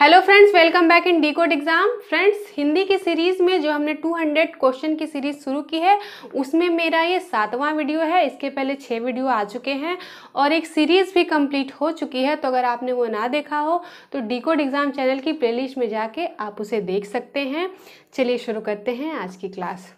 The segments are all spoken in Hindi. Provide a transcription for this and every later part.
hello friends welcome back in the exam friends Hindi की सीरीज़ में जो हमने 200 क्वेश्चन की सीरीज़ शुरू की है उसमें मेरा ये सातवां वीडियो है इसके पहले छः वीडियो आ चुके हैं और एक सीरीज़ भी कंप्लीट हो चुकी है तो अगर आपने वो ना देखा हो तो डी एग्ज़ाम चैनल की प्ले में जाके आप उसे देख सकते हैं चलिए शुरू करते हैं आज की class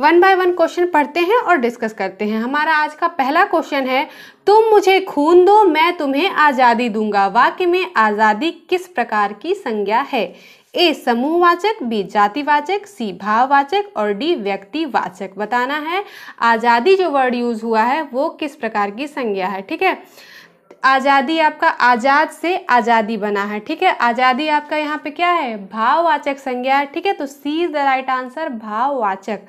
one by one question पढ़ते हैं और डिस्कस करते हैं हमारा आज का पहला क्वेश्चन है तुम मुझे खून दो मैं तुम्हें आज़ादी दूंगा वाक्य में आज़ादी किस प्रकार की संज्ञा है ए समूहवाचक बी जातिवाचक सी भाववाचक और डी व्यक्तिवाचक बताना है आज़ादी जो वर्ड यूज़ हुआ है वो किस प्रकार की संज्ञा है ठीक है आज़ादी आपका आज़ाद से आज़ादी बना है ठीक है आज़ादी आपका यहाँ पे क्या है भाववाचक संज्ञा है ठीक है तो C is the right answer भाववाचक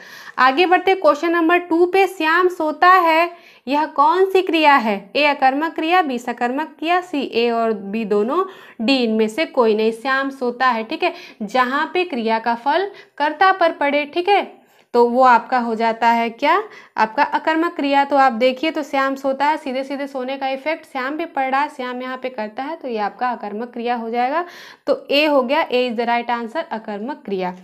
आगे बढ़ते क्वेश्चन नंबर टू पे श्याम सोता है यह कौन सी क्रिया है ए अकर्मक क्रिया बी सकर्मक क्रिया सी ए और बी दोनों डी इनमें से कोई नहीं श्याम सोता है ठीक है जहाँ पे क्रिया का फल कर्ता पर पड़े ठीक है तो वो आपका हो जाता है क्या आपका अकर्मक क्रिया तो आप देखिए तो श्याम सोता है सीधे सीधे सोने का इफेक्ट श्याम पे पड़ रहा है श्याम यहाँ पे करता है तो ये आपका अकर्मक क्रिया हो जाएगा तो ए हो गया A is the right answer अकर्मक क्रिया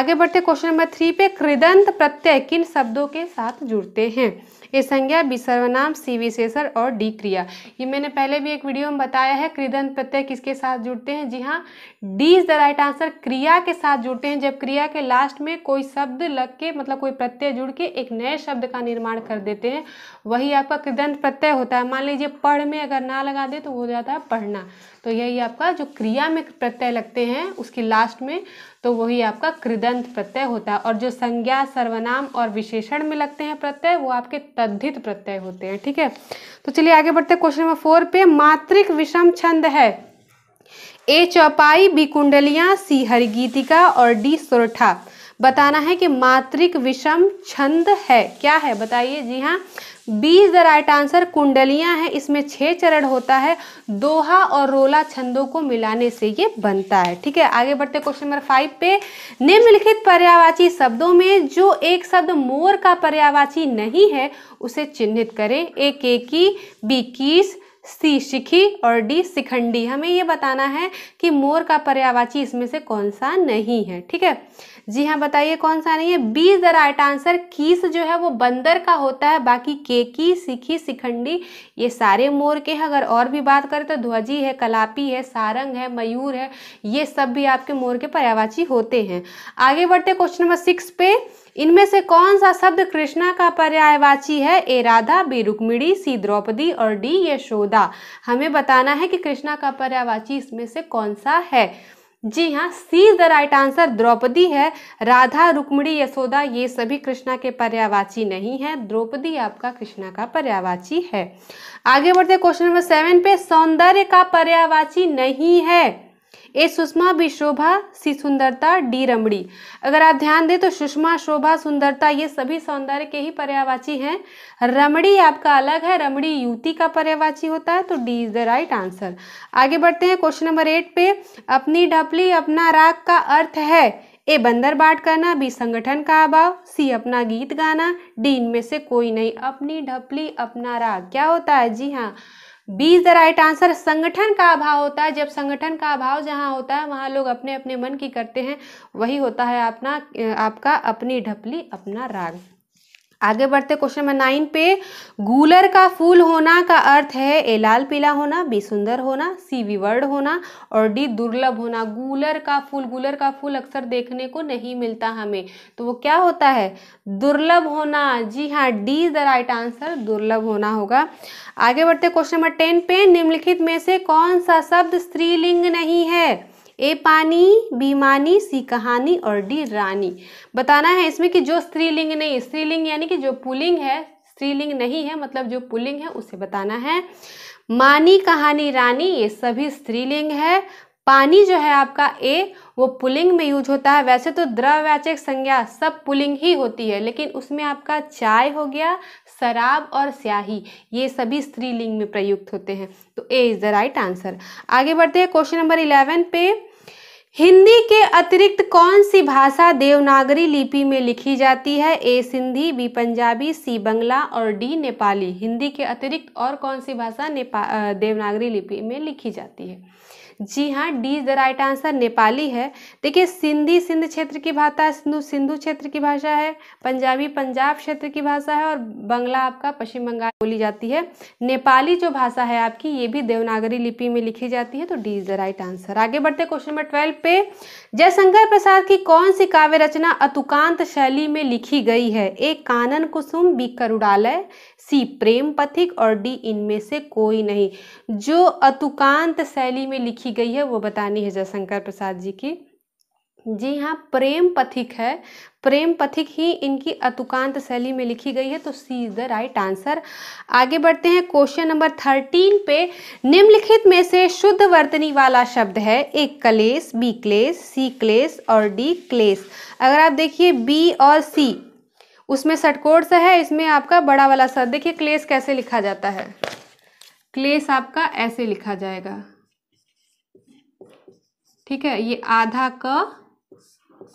आगे बढ़ते क्वेश्चन नंबर थ्री पे कृदंत प्रत्यय किन शब्दों के साथ जुड़ते हैं ये संज्ञा विसर्वनाम सी विशेषण और डी क्रिया ये मैंने पहले भी एक वीडियो में बताया है क्रीदंत प्रत्यय किसके साथ जुड़ते हैं जी हाँ D is the right answer क्रिया के साथ जुड़ते हैं जब क्रिया के लास्ट में कोई शब्द लग के मतलब कोई प्रत्यय जुड़ के एक नए शब्द का निर्माण कर देते हैं वही आपका कृदंत प्रत्यय होता है मान लीजिए पढ़ में अगर ना लगा दे तो हो जाता है पढ़ना तो यही आपका जो क्रिया में प्रत्यय लगते हैं उसकी लास्ट में तो वही आपका कृदंत प्रत्यय होता है और जो संज्ञा सर्वनाम और विशेषण में लगते हैं प्रत्यय वो आपके तद्धित प्रत्यय होते हैं ठीक है तो चलिए आगे बढ़ते क्वेश्चन नंबर फोर पे मात्रिक विषम छंद है ए चौपाई बी कुंडलियां सी हरिगीतिका और डी सुरठा बताना है कि मात्रिक विषम छंद है क्या है बताइए जी हाँ B is the right answer कुंडलियां हैं इसमें छः चरण होता है दोहा और रोला छंदों को मिलाने से ये बनता है ठीक है आगे बढ़ते क्वेश्चन नंबर फाइव पे निम्नलिखित पर्यावाची शब्दों में जो एक शब्द मोर का पर्यावाची नहीं है उसे चिन्हित करें ए के की बी कीस सी शिखी और डी शिखंडी हमें ये बताना है कि मोर का पर्यावाची इसमें से कौन सा नहीं है ठीक है जी हाँ बताइए कौन सा नहीं है B is the right answer कीस जो है वो बंदर का होता है बाकी केकी सिखी सिखंडी ये सारे मोर के हैं अगर और भी बात करें तो ध्वजी है कलापी है सारंग है मयूर है ये सब भी आपके मोर के पर्यावाची होते हैं आगे बढ़ते क्वेश्चन नंबर सिक्स पे इनमें से कौन सा शब्द कृष्णा का पर्यायवाची है A Radha B Rukmini C Draupadi और डी यशोदा हमें बताना है कि कृष्णा का पर्यायवाची इसमें से कौन सा है जी हाँ C is the right answer Draupadi है राधा रुक्मिणी यशोदा ये सभी कृष्णा के पर्यावाची नहीं है द्रौपदी आपका कृष्णा का पर्यावाची है आगे बढ़ते क्वेश्चन नंबर सेवन पे सौंदर्य का पर्यावाची नहीं है ए सुषमा बी शोभा सी सुंदरता डी रमड़ी अगर आप ध्यान दें तो सुषमा शोभा सुंदरता ये सभी सौंदर्य के ही पर्यावाची हैं रमड़ी आपका अलग है रमड़ी युति का पर्यावाची होता है तो D is the right answer आगे बढ़ते हैं क्वेश्चन नंबर एट पे अपनी ढपली अपना राग का अर्थ है ए बंदर बाट करना बी संगठन का अभाव सी अपना गीत गाना डी इनमें से कोई नहीं अपनी ढपली अपना राग क्या होता है जी हाँ B is the right answer संगठन का अभाव होता है जब संगठन का अभाव जहाँ होता है वहां लोग अपने अपने मन की करते हैं वही होता है अपना आपका अपनी ढपली अपना राग आगे बढ़ते क्वेश्चन नंबर नाइन पे गूलर का फूल होना का अर्थ है ए लाल पीला होना बी सुंदर होना सी विवर्ड होना और डी दुर्लभ होना गूलर का फूल गूलर का फूल अक्सर देखने को नहीं मिलता हमें तो वो क्या होता है दुर्लभ होना जी हाँ D is the right answer दुर्लभ होना होगा आगे बढ़ते क्वेश्चन नंबर टेन पे निम्नलिखित में से कौन सा शब्द स्त्रीलिंग नहीं है ए पानी बी मानी सी कहानी और डी रानी बताना है इसमें कि जो स्त्रीलिंग नहीं स्त्रीलिंग यानी कि जो पुलिंग है स्त्रीलिंग नहीं है मतलब जो पुलिंग है उसे बताना है मानी कहानी रानी ये सभी स्त्रीलिंग है पानी जो है आपका ए वो पुलिंग में यूज होता है वैसे तो द्रव्याचक संज्ञा सब पुलिंग ही होती है लेकिन उसमें आपका चाय हो गया शराब और स्याही ये सभी स्त्रीलिंग में प्रयुक्त होते हैं तो A is the right answer आगे बढ़ते हैं क्वेश्चन नंबर इलेवन पे हिंदी के अतिरिक्त कौन सी भाषा देवनागरी लिपि में लिखी जाती है A Sindhi B Punjabi C Bangla और डी नेपाली हिंदी के अतिरिक्त और कौन सी भाषा नेपा देवनागरी लिपि में लिखी जाती है जी हाँ D is the right answer Nepali है देखिए सिंधी सिंध क्षेत्र की भाषा सिंधु सिंधु क्षेत्र की भाषा है पंजाबी पंजाब क्षेत्र की भाषा है और बंगला आपका पश्चिम बंगाल बोली जाती है नेपाली जो भाषा है आपकी ये भी देवनागरी लिपि में लिखी जाती है तो D is the right answer आगे बढ़ते क्वेश्चन नंबर ट्वेल्व पे जयशंकर प्रसाद की कौन सी काव्य रचना अतुकांत शैली में लिखी गई है ए कानन कुसुम बी करुणालय सी प्रेम पथिक और डी इनमें से कोई नहीं जो अतुकांत शैली में लिखी गई है वो बतानी है जयशंकर प्रसाद जी की जी हाँ प्रेम पथिक है प्रेम पथिक ही इनकी अतुकांत शैली में लिखी गई है तो C is the right answer आगे बढ़ते हैं क्वेश्चन नंबर थर्टीन पे निम्नलिखित में से शुद्ध वर्तनी वाला शब्द है एक क्लेश बी क्लेश सी क्लेश और डी क्लेश अगर आप देखिए बी और सी उसमें सटकोड़ सा है इसमें आपका बड़ा वाला सा देखिए क्लेश कैसे लिखा जाता है क्लेश आपका ऐसे लिखा जाएगा ठीक है ये आधा क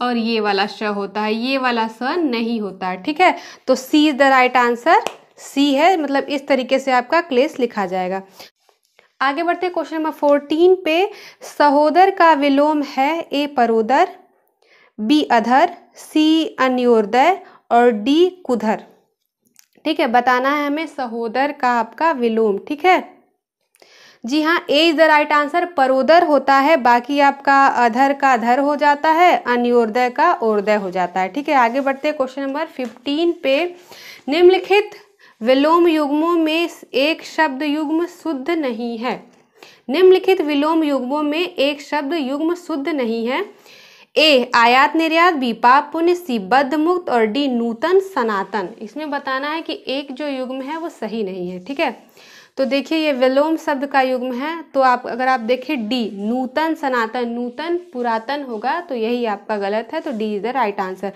और ये वाला श होता है ये वाला स नहीं होता है ठीक है तो C is the right answer C है मतलब इस तरीके से आपका क्लेस लिखा जाएगा आगे बढ़ते क्वेश्चन नंबर फोर्टीन पे सहोदर का विलोम है ए परोदर बी अधर सी अन्योदय और डी कुधर ठीक है बताना है हमें सहोदर का आपका विलोम ठीक है जी हाँ A is the right answer परोदर होता है बाकी आपका अधर का अधर हो जाता है अन्योदय का ओरदय हो जाता है ठीक है आगे बढ़ते हैं क्वेश्चन नंबर फिफ्टीन पे निम्नलिखित विलोम युग्मों में एक शब्द युग्म शुद्ध नहीं है निम्नलिखित विलोम युग्मों में एक शब्द युग्म शुद्ध नहीं है ए आयात निर्यात बी पाप पुण्य सी बद्ध मुक्त और डी नूतन सनातन इसमें बताना है कि एक जो युग्म है वो सही नहीं है ठीक है तो देखिए ये विलोम शब्द का युग्म है तो आप अगर आप देखें डी नूतन सनातन नूतन पुरातन होगा तो यही आपका गलत है तो D is the right answer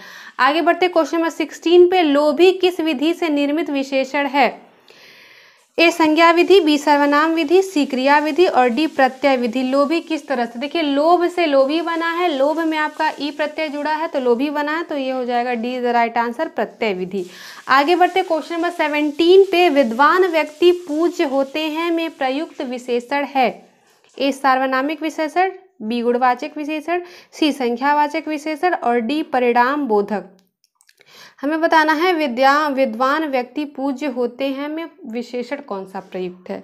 आगे बढ़ते क्वेश्चन नंबर सिक्सटीन पे लोभी किस विधि से निर्मित विशेषण है ए संज्ञा विधि बी सर्वनाम विधि सी क्रिया विधि और डी प्रत्यय विधि लोभी किस तरह से देखिए लोभ से लोभी बना है लोभ में आपका ई प्रत्यय जुड़ा है तो लोभी बना है तो ये हो जाएगा D is the right answer प्रत्यय विधि आगे बढ़ते क्वेश्चन नंबर सेवनटीन पे विद्वान व्यक्ति पूज्य होते हैं में प्रयुक्त विशेषण है ए सार्वनामिक विशेषण बी गुणवाचक विशेषण सी संख्यावाचक विशेषण और डी परिणाम बोधक हमें बताना है विद्या विद्वान व्यक्ति पूज्य होते हैं में विशेषण कौन सा प्रयुक्त है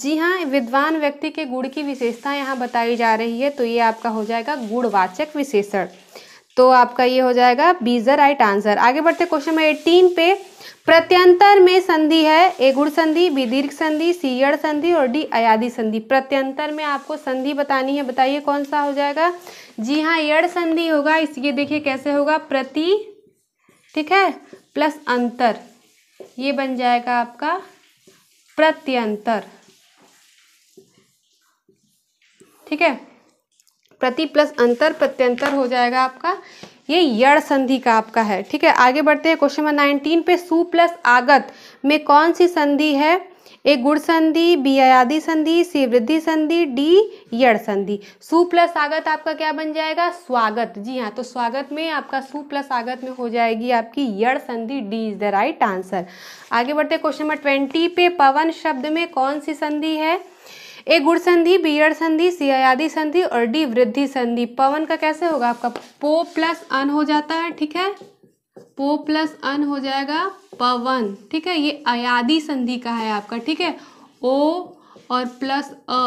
जी हाँ विद्वान व्यक्ति के गुण की विशेषता यहाँ बताई जा रही है तो ये आपका हो जाएगा गुणवाचक विशेषण तो आपका ये हो जाएगा बीज द राइट आंसर आगे बढ़ते क्वेश्चन नंबर एटीन पे प्रत्यंतर में संधि है ए गुण संधि बी दीर्घ संधि सीयड़ संधि और डी अयाधि संधि प्रत्यंतर में आपको संधि बतानी है बताइए कौन सा हो जाएगा जी हाँ यड़ संधि होगा इसलिए देखिए कैसे होगा प्रति ठीक है प्लस अंतर ये बन जाएगा आपका प्रत्यंतर ठीक है प्रति प्लस अंतर प्रत्यंतर हो जाएगा आपका ये यड़ संधि का आपका है ठीक है आगे बढ़ते हैं क्वेश्चन नंबर नाइनटीन पे सु प्लस आगत में कौन सी संधि है ए गुड़ संधि बी आयादि संधि सी वृद्धि संधि डी यड़ संधि सु प्लस आगत आपका क्या बन जाएगा स्वागत जी हाँ तो स्वागत में आपका सु प्लस आगत में हो जाएगी आपकी यड़ संधि D is the right answer आगे बढ़ते क्वेश्चन नंबर ट्वेंटी पे पवन शब्द में कौन सी संधि है ए गुड़ संधि बी यड़ संधि सी आयादि संधि और डी वृद्धि संधि पवन का कैसे होगा आपका पो प्लस अन हो जाता है ठीक है पो प्लस अन हो जाएगा पवन ठीक है ये अयादी संधि का है आपका ठीक है ओ और प्लस अ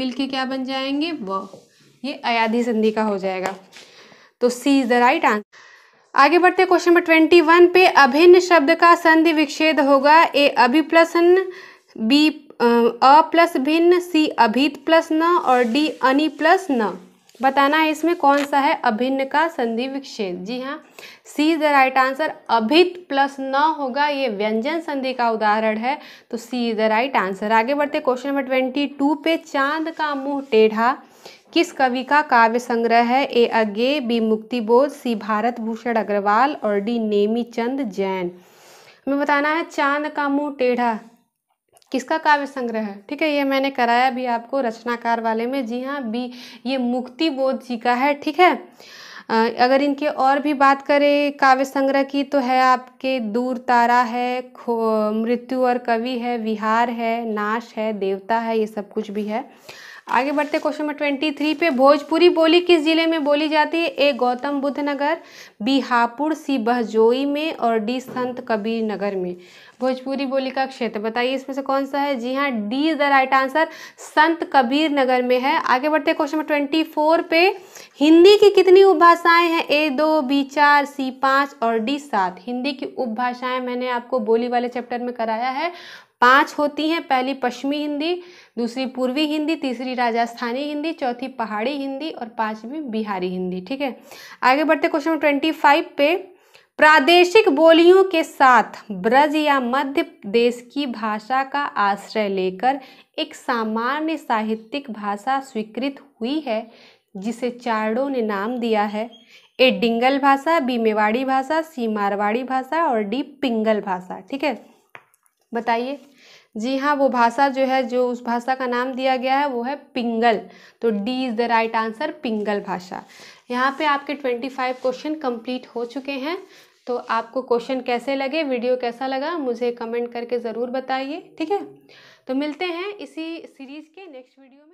मिलके क्या बन जाएंगे व ये अयादी संधि का हो जाएगा तो C is the right answer आगे बढ़ते क्वेश्चन नंबर ट्वेंटी वन पे अभिन्न शब्द का संधि विच्छेद होगा ए अभि प्लस अन बी अ प्लस भिन्न सी अभित प्लस न और डी अनि प्लस न बताना है इसमें कौन सा है अभिन्न का संधि विक्षेद जी हाँ C is the right answer अभित प्लस न होगा ये व्यंजन संधि का उदाहरण है तो C is the right answer आगे बढ़ते क्वेश्चन नंबर ट्वेंटी टू पे चांद का मुंह टेढ़ा किस कवि का काव्य संग्रह है A Agyeya B Muktibodh C Bharat Bhushan Agrawal और डी नेमी चंद जैन हमें बताना है चांद का मुंह टेढ़ा किसका काव्य संग्रह है ठीक है ये मैंने कराया भी आपको रचनाकार वाले में जी हाँ बी ये मुक्ति बोध जी का है ठीक है अगर इनके और भी बात करें काव्य संग्रह की तो है आपके दूर तारा है मृत्यु और कवि है विहार है नाश है देवता है ये सब कुछ भी है आगे बढ़ते क्वेश्चन नंबर ट्वेंटी थ्री पे भोजपुरी बोली किस जिले में बोली जाती है A Gautam Buddh Nagar B Hapur C Bahjoi में और डी संत कबीर नगर में भोजपुरी बोली का क्षेत्र बताइए इसमें से कौन सा है जी हाँ D is the right answer Sant Kabir नगर में है आगे बढ़ते क्वेश्चन नंबर ट्वेंटी फोर पे हिंदी की कितनी उपभाषाएं हैं ए दो बी चार सी पाँच और डी सात हिंदी की उपभाषाएं मैंने आपको बोली वाले चैप्टर में कराया है पांच होती हैं पहली पश्चिमी हिंदी दूसरी पूर्वी हिंदी तीसरी राजस्थानी हिंदी चौथी पहाड़ी हिंदी और पांचवी बिहारी हिंदी ठीक है आगे बढ़ते क्वेश्चन नंबर ट्वेंटी फाइव पे प्रादेशिक बोलियों के साथ ब्रज या मध्य देश की भाषा का आश्रय लेकर एक सामान्य साहित्यिक भाषा स्वीकृत हुई है जिसे चारणों ने नाम दिया है ए डिंगल भाषा बी मेवाड़ी भाषा सी मारवाड़ी भाषा और डी पिंगल भाषा ठीक है बताइए जी हाँ वो भाषा जो है जो उस भाषा का नाम दिया गया है वो है पिंगल तो D is the right answer Pingal भाषा यहाँ पे आपके ट्वेंटी फाइव क्वेश्चन कंप्लीट हो चुके हैं तो आपको क्वेश्चन कैसे लगे वीडियो कैसा लगा मुझे कमेंट करके ज़रूर बताइए ठीक है तो मिलते हैं इसी सीरीज़ के नेक्स्ट वीडियो में